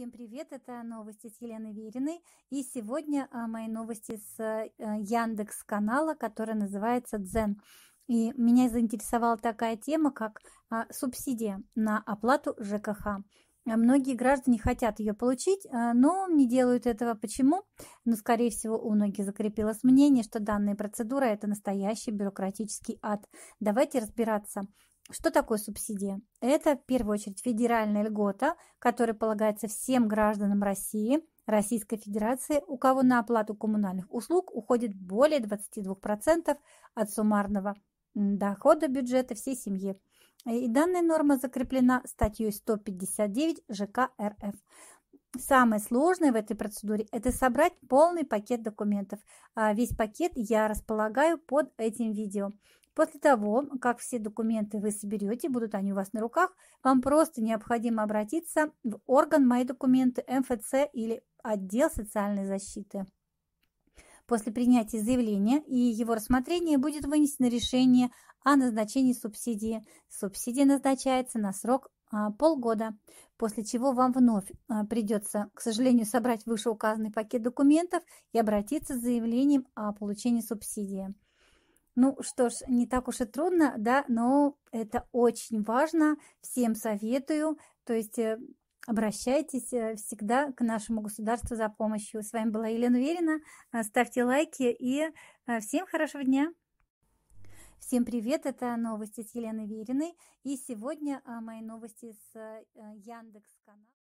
Всем привет, это новости с Еленой Вериной. И сегодня а, мои новости с э, Яндекс канала, который называется Дзен. И меня заинтересовала такая тема, как а, субсидия на оплату ЖКХ. А, многие граждане хотят ее получить, но не делают этого. Почему? Ну, скорее всего, у многих закрепилось мнение, что данная процедура – это настоящий бюрократический ад. Давайте разбираться – что такое субсидия? Это, в первую очередь, федеральная льгота, которая полагается всем гражданам России, Российской Федерации, у кого на оплату коммунальных услуг уходит более 22% от суммарного дохода бюджета всей семьи. И данная норма закреплена статьей 159 ЖК РФ. Самое сложное в этой процедуре – это собрать полный пакет документов. А, весь пакет я располагаю под этим видео. После того, как все документы вы соберете, будут они у вас на руках, вам просто необходимо обратиться в орган «Мои документы», МФЦ или отдел социальной защиты. После принятия заявления и его рассмотрения будет вынесено решение о назначении субсидии. Субсидия назначается на срок а, полгода, после чего вам вновь а, придется, к сожалению, собрать вышеуказанный пакет документов и обратиться с заявлением о получении субсидии. Ну что ж, не так уж и трудно, да, но это очень важно, всем советую, то есть э, обращайтесь э, всегда к нашему государству за помощью. С вами была Елена Верина, э, ставьте лайки и всем хорошего дня! Всем привет, это новости с Еленой Вериной. И сегодня а, мои новости с э, Яндекс канала.